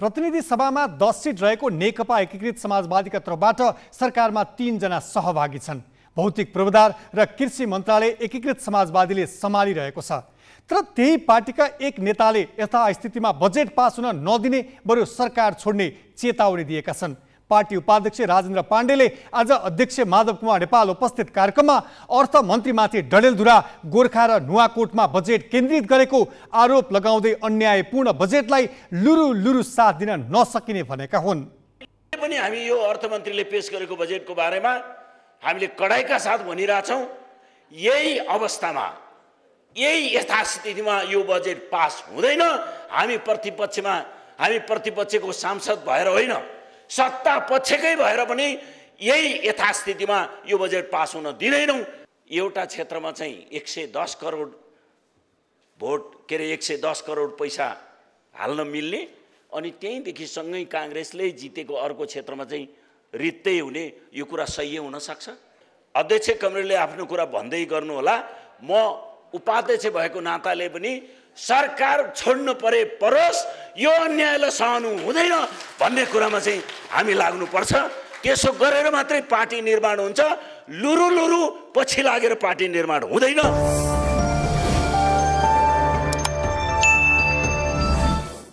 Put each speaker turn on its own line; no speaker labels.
प्रतिनिधि सभामा दस सिट रहेको नेकपा एकीकृत समाजवादीका तर्फबाट सरकारमा तिनजना सहभागी छन् भौतिक पूर्वाधार र कृषि मन्त्रालय एकीकृत समाजवादीले सम्हालिरहेको छ तर त्यही पार्टीका एक नेताले यथास्थितिमा बजेट पास हुन नदिने बरु सरकार छोड्ने चेतावनी दिएका छन् पार्टी उपाध्यक्ष राजेन्द्र पाण्डेले आज अध्यक्ष माधव कुमार नेपाल उपस्थित कार्यक्रममा अर्थमन्त्रीमाथि डडेलधुरा गोर्खा र नुवाकोटमा बजेट केन्द्रित गरेको आरोप लगाउँदै अन्यायपूर्ण बजेटलाई लुरु लुरु साथ दिन नसकिने भनेका हुन्
पनि हामी यो अर्थमन्त्रीले पेश गरेको बजेटको बारेमा हामीले कडाइका साथ भनिरहेछौँ यही अवस्थामा यही यथास्थितिमा यो बजेट पास हुँदैन हामी प्रतिपक्षमा हामी प्रतिपक्षको सांसद भएर होइन सत्ता पक्षकै भएर पनि यही यथास्थितिमा यो बजेट पास हुन दिँदैनौँ एउटा क्षेत्रमा चाहिँ एक सय दस करोड भोट के अरे एक सय दस करोड पैसा हाल्न मिल्ने अनि त्यहीँदेखि सँगै काङ्ग्रेसले जितेको अर्को क्षेत्रमा चाहिँ रित्तै हुने यो कुरा सह्य हुनसक्छ अध्यक्ष कमरेलले आफ्नो कुरा भन्दै गर्नुहोला म उपाध्यक्ष भएको नाताले पनि सरकार छोड्नु परे परोस् यो अन्यायलाई सहनु हुँदैन भन्ने कुरामा चाहिँ हामी लाग्नुपर्छ त्यसो गरेर मात्रै पार्टी निर्माण हुन्छ लुरु लुरु पछि लागेर पार्टी निर्माण हुँदैन